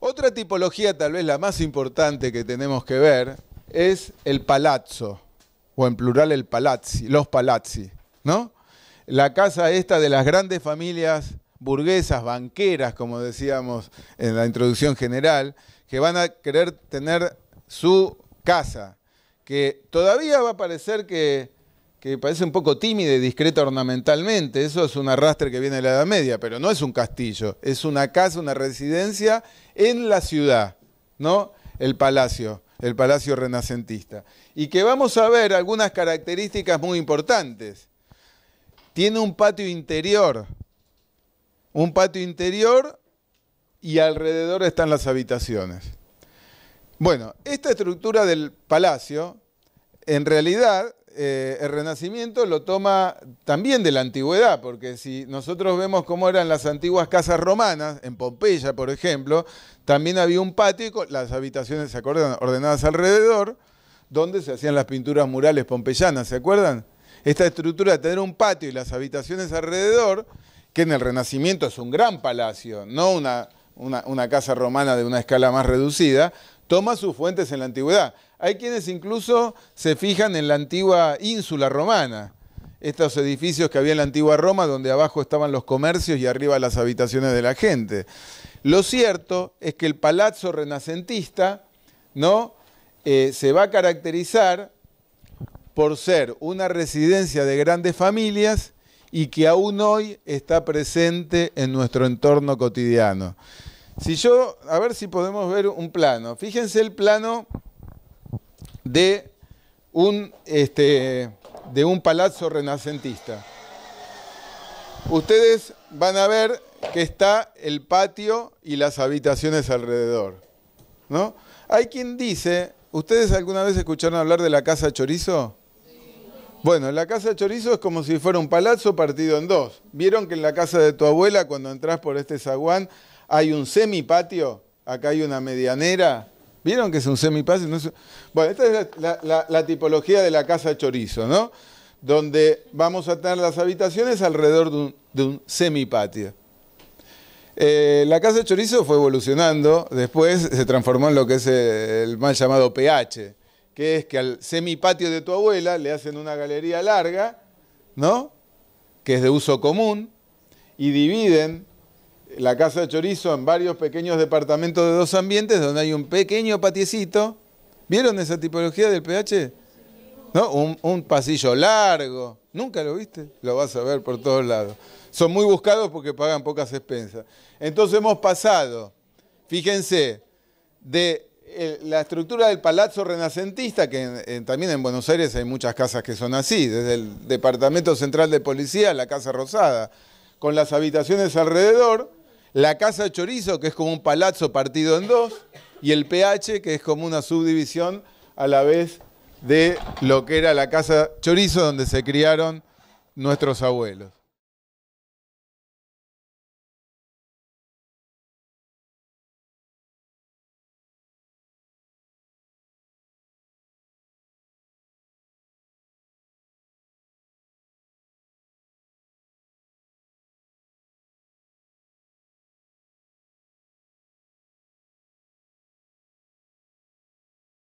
Otra tipología, tal vez la más importante que tenemos que ver, es el palazzo, o en plural el palazzi, los palazzi, ¿no? La casa esta de las grandes familias burguesas, banqueras, como decíamos en la introducción general, que van a querer tener su casa, que todavía va a parecer que que parece un poco tímida y discreta ornamentalmente. Eso es un arrastre que viene de la Edad Media, pero no es un castillo, es una casa, una residencia en la ciudad, ¿no? El palacio, el palacio renacentista. Y que vamos a ver algunas características muy importantes. Tiene un patio interior, un patio interior y alrededor están las habitaciones. Bueno, esta estructura del palacio en realidad eh, el Renacimiento lo toma también de la antigüedad, porque si nosotros vemos cómo eran las antiguas casas romanas, en Pompeya, por ejemplo, también había un patio, las habitaciones, ¿se acuerdan?, ordenadas alrededor, donde se hacían las pinturas murales pompeyanas, ¿se acuerdan? Esta estructura de tener un patio y las habitaciones alrededor, que en el Renacimiento es un gran palacio, no una una, casa romana de una escala más reducida, toma sus fuentes en la antigüedad. Hay quienes incluso se fijan en la antigua ínsula romana, estos edificios que había en la antigua Roma, donde abajo estaban los comercios y arriba las habitaciones de la gente. Lo cierto es que el palazzo renacentista ¿no? Eh, se va a caracterizar por ser una residencia de grandes familias y que aún hoy está presente en nuestro entorno cotidiano. Si yo, a ver si podemos ver un plano. Fíjense el plano de un, este, de un palazzo renacentista. Ustedes van a ver que está el patio y las habitaciones alrededor. ¿no? Hay quien dice, ¿ustedes alguna vez escucharon hablar de la casa chorizo? Bueno, la casa chorizo es como si fuera un palazzo partido en dos. ¿Vieron que en la casa de tu abuela, cuando entras por este zaguán, hay un semipatio? Acá hay una medianera. ¿Vieron que es un semipatio? Bueno, esta es la, tipología de la casa chorizo, ¿no? Donde vamos a tener las habitaciones alrededor de un, semipatio. Eh, la casa chorizo fue evolucionando, después se transformó en lo que es el mal llamado PH que es que al semipatio de tu abuela le hacen una galería larga, ¿no? Que es de uso común, y dividen la casa de chorizo en varios pequeños departamentos de dos ambientes donde hay un pequeño patiecito. ¿Vieron esa tipología del pH? ¿No? Un, un, pasillo largo. ¿Nunca lo viste? Lo vas a ver por todos lados. Son muy buscados porque pagan pocas expensas. Entonces hemos pasado, fíjense, de eh, la estructura del palazzo renacentista, que también en Buenos Aires hay muchas casas que son así, desde el Departamento Central de Policía, la Casa Rosada, con las habitaciones alrededor, la Casa Chorizo, que es como un palazzo partido en dos, y el PH, que es como una subdivisión a la vez de lo que era la Casa Chorizo, donde se criaron nuestros abuelos.